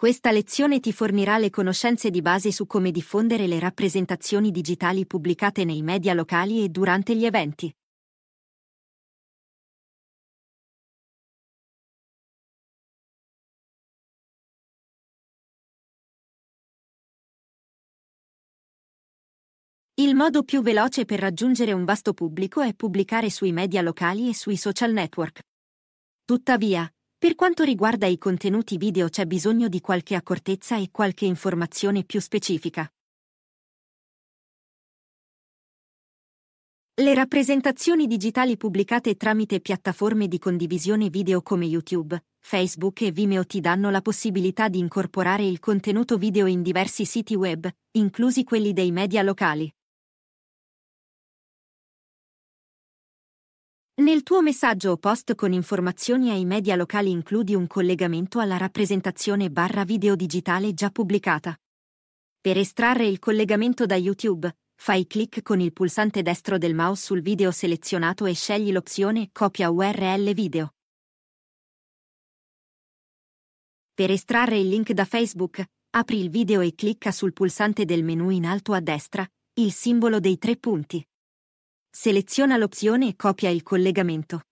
Questa lezione ti fornirà le conoscenze di base su come diffondere le rappresentazioni digitali pubblicate nei media locali e durante gli eventi. Il modo più veloce per raggiungere un vasto pubblico è pubblicare sui media locali e sui social network. Tuttavia, per quanto riguarda i contenuti video c'è bisogno di qualche accortezza e qualche informazione più specifica. Le rappresentazioni digitali pubblicate tramite piattaforme di condivisione video come YouTube, Facebook e Vimeo ti danno la possibilità di incorporare il contenuto video in diversi siti web, inclusi quelli dei media locali. Nel tuo messaggio o post con informazioni ai media locali includi un collegamento alla rappresentazione barra video digitale già pubblicata. Per estrarre il collegamento da YouTube, fai clic con il pulsante destro del mouse sul video selezionato e scegli l'opzione Copia URL video. Per estrarre il link da Facebook, apri il video e clicca sul pulsante del menu in alto a destra, il simbolo dei tre punti. Seleziona l'opzione e copia il collegamento.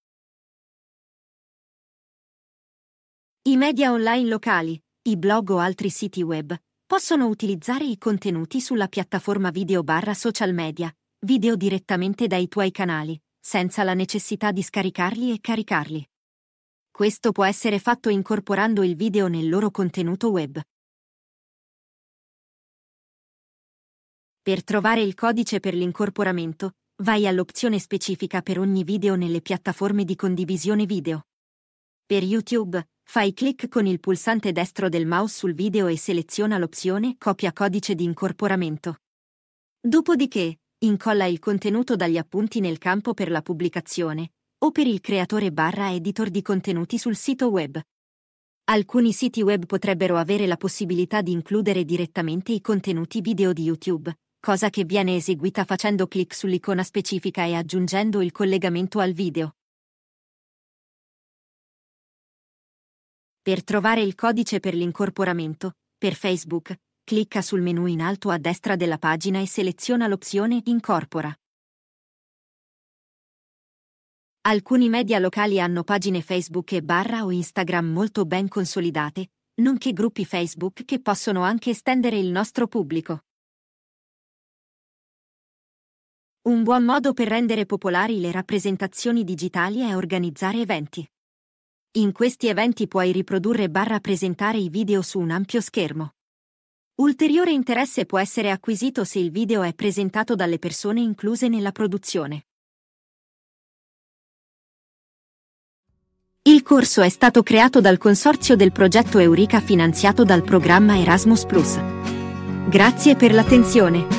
I media online locali, i blog o altri siti web possono utilizzare i contenuti sulla piattaforma video barra social media, video direttamente dai tuoi canali, senza la necessità di scaricarli e caricarli. Questo può essere fatto incorporando il video nel loro contenuto web. Per trovare il codice per l'incorporamento, vai all'opzione specifica per ogni video nelle piattaforme di condivisione video. Per YouTube, fai clic con il pulsante destro del mouse sul video e seleziona l'opzione Copia codice di incorporamento. Dopodiché, incolla il contenuto dagli appunti nel campo per la pubblicazione o per il creatore barra editor di contenuti sul sito web. Alcuni siti web potrebbero avere la possibilità di includere direttamente i contenuti video di YouTube, cosa che viene eseguita facendo clic sull'icona specifica e aggiungendo il collegamento al video. Per trovare il codice per l'incorporamento, per Facebook, clicca sul menu in alto a destra della pagina e seleziona l'opzione Incorpora. Alcuni media locali hanno pagine Facebook e barra o Instagram molto ben consolidate, nonché gruppi Facebook che possono anche estendere il nostro pubblico. Un buon modo per rendere popolari le rappresentazioni digitali è organizzare eventi. In questi eventi puoi riprodurre barra presentare i video su un ampio schermo. Ulteriore interesse può essere acquisito se il video è presentato dalle persone incluse nella produzione. Il corso è stato creato dal consorzio del progetto Eureka finanziato dal programma Erasmus ⁇ Grazie per l'attenzione!